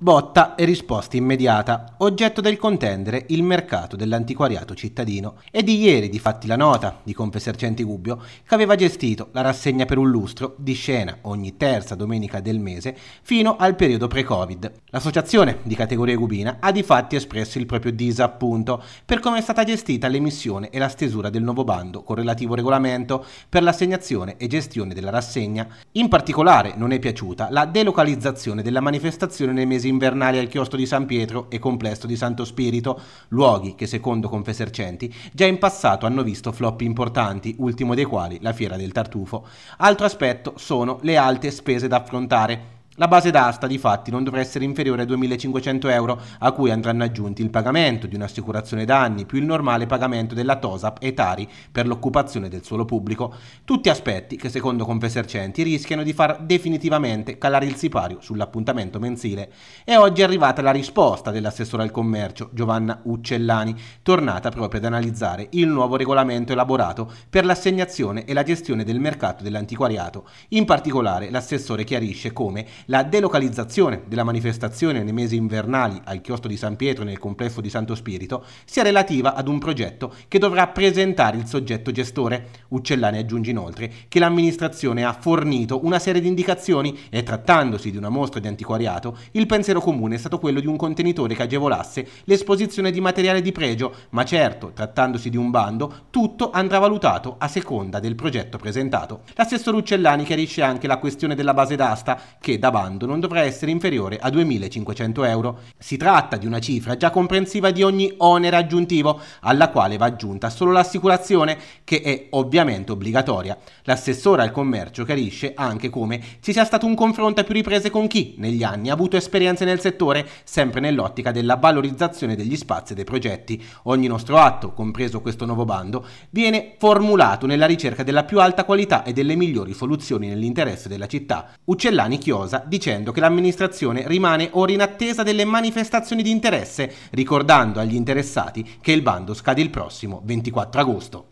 Botta e risposta immediata, oggetto del contendere il mercato dell'antiquariato cittadino. E di ieri difatti la nota di Confesercenti Gubbio che aveva gestito la rassegna per un lustro di scena ogni terza domenica del mese fino al periodo pre-Covid. L'associazione di categoria gubina ha difatti espresso il proprio disappunto per come è stata gestita l'emissione e la stesura del nuovo bando con relativo regolamento per l'assegnazione e gestione della rassegna. In particolare non è piaciuta la delocalizzazione della manifestazione nei mesi invernali al chiostro di San Pietro e complesso di Santo Spirito, luoghi che secondo Confesercenti già in passato hanno visto flop importanti, ultimo dei quali la fiera del tartufo. Altro aspetto sono le alte spese da affrontare la base d'asta, difatti, non dovrà essere inferiore ai 2.500 euro, a cui andranno aggiunti il pagamento di un'assicurazione danni più il normale pagamento della TOSAP e Tari per l'occupazione del suolo pubblico. Tutti aspetti che, secondo Confesercenti, rischiano di far definitivamente calare il sipario sull'appuntamento mensile. E oggi è arrivata la risposta dell'assessore al commercio, Giovanna Uccellani, tornata proprio ad analizzare il nuovo regolamento elaborato per l'assegnazione e la gestione del mercato dell'antiquariato. In particolare, l'assessore chiarisce come la delocalizzazione della manifestazione nei mesi invernali al chiostro di San Pietro nel complesso di Santo Spirito sia relativa ad un progetto che dovrà presentare il soggetto gestore. Uccellani aggiunge inoltre che l'amministrazione ha fornito una serie di indicazioni e trattandosi di una mostra di antiquariato, il pensiero comune è stato quello di un contenitore che agevolasse l'esposizione di materiale di pregio, ma certo, trattandosi di un bando, tutto andrà valutato a seconda del progetto presentato. L'assessore Uccellani chiarisce anche la questione della base d'asta che da bando non dovrà essere inferiore a 2.500 euro. Si tratta di una cifra già comprensiva di ogni onere aggiuntivo, alla quale va aggiunta solo l'assicurazione, che è ovviamente obbligatoria. L'assessore al commercio chiarisce anche come ci sia stato un confronto a più riprese con chi, negli anni, ha avuto esperienze nel settore, sempre nell'ottica della valorizzazione degli spazi e dei progetti. Ogni nostro atto, compreso questo nuovo bando, viene formulato nella ricerca della più alta qualità e delle migliori soluzioni nell'interesse della città. Uccellani Chiosa casa dicendo che l'amministrazione rimane ora in attesa delle manifestazioni di interesse, ricordando agli interessati che il bando scade il prossimo 24 agosto.